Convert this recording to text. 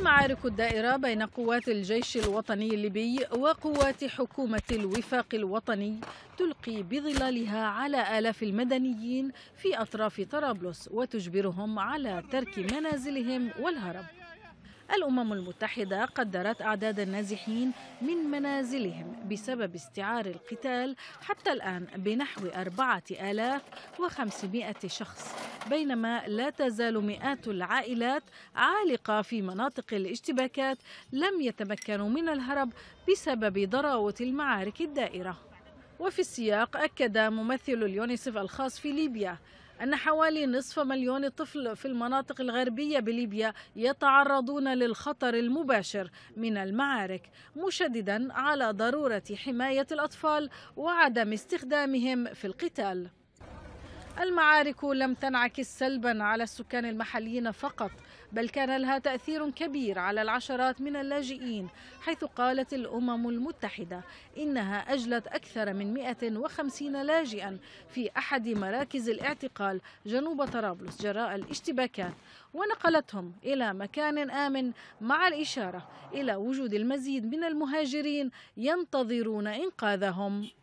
المعارك الدائرة بين قوات الجيش الوطني الليبي وقوات حكومة الوفاق الوطني تلقي بظلالها على آلاف المدنيين في أطراف طرابلس وتجبرهم على ترك منازلهم والهرب الأمم المتحدة قدرت أعداد النازحين من منازلهم بسبب استعار القتال حتى الآن بنحو 4500 شخص بينما لا تزال مئات العائلات عالقة في مناطق الاشتباكات لم يتمكنوا من الهرب بسبب ضراوة المعارك الدائرة وفي السياق أكد ممثل اليونيسف الخاص في ليبيا أن حوالي نصف مليون طفل في المناطق الغربية بليبيا يتعرضون للخطر المباشر من المعارك مشددا على ضرورة حماية الأطفال وعدم استخدامهم في القتال المعارك لم تنعكس سلبا على السكان المحليين فقط بل كان لها تأثير كبير على العشرات من اللاجئين حيث قالت الأمم المتحدة إنها أجلت أكثر من 150 لاجئا في أحد مراكز الاعتقال جنوب طرابلس جراء الاشتباكات ونقلتهم إلى مكان آمن مع الإشارة إلى وجود المزيد من المهاجرين ينتظرون إنقاذهم